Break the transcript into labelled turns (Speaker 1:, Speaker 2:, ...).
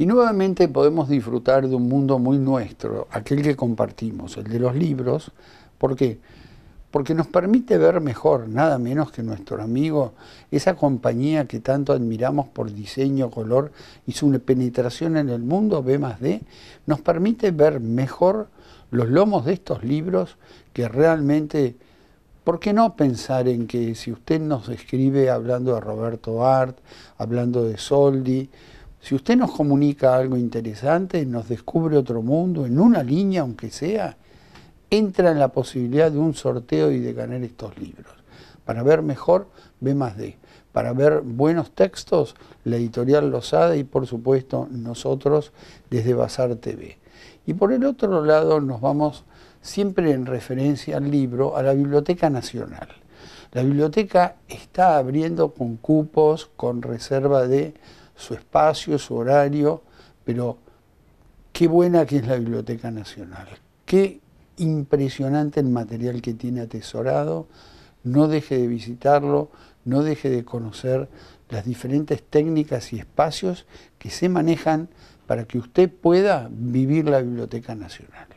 Speaker 1: Y nuevamente podemos disfrutar de un mundo muy nuestro, aquel que compartimos, el de los libros. ¿Por qué? Porque nos permite ver mejor, nada menos que nuestro amigo, esa compañía que tanto admiramos por diseño, color y su penetración en el mundo, B más D, nos permite ver mejor los lomos de estos libros que realmente ¿Por qué no pensar en que si usted nos escribe hablando de Roberto Art, hablando de Soldi, si usted nos comunica algo interesante, nos descubre otro mundo, en una línea aunque sea, entra en la posibilidad de un sorteo y de ganar estos libros. Para ver mejor, ve más de. Para ver buenos textos, la editorial Losada y por supuesto nosotros desde Bazar TV. Y por el otro lado nos vamos siempre en referencia al libro, a la Biblioteca Nacional. La biblioteca está abriendo con cupos, con reserva de su espacio, su horario, pero qué buena que es la Biblioteca Nacional, qué impresionante el material que tiene atesorado, no deje de visitarlo, no deje de conocer las diferentes técnicas y espacios que se manejan para que usted pueda vivir la Biblioteca Nacional.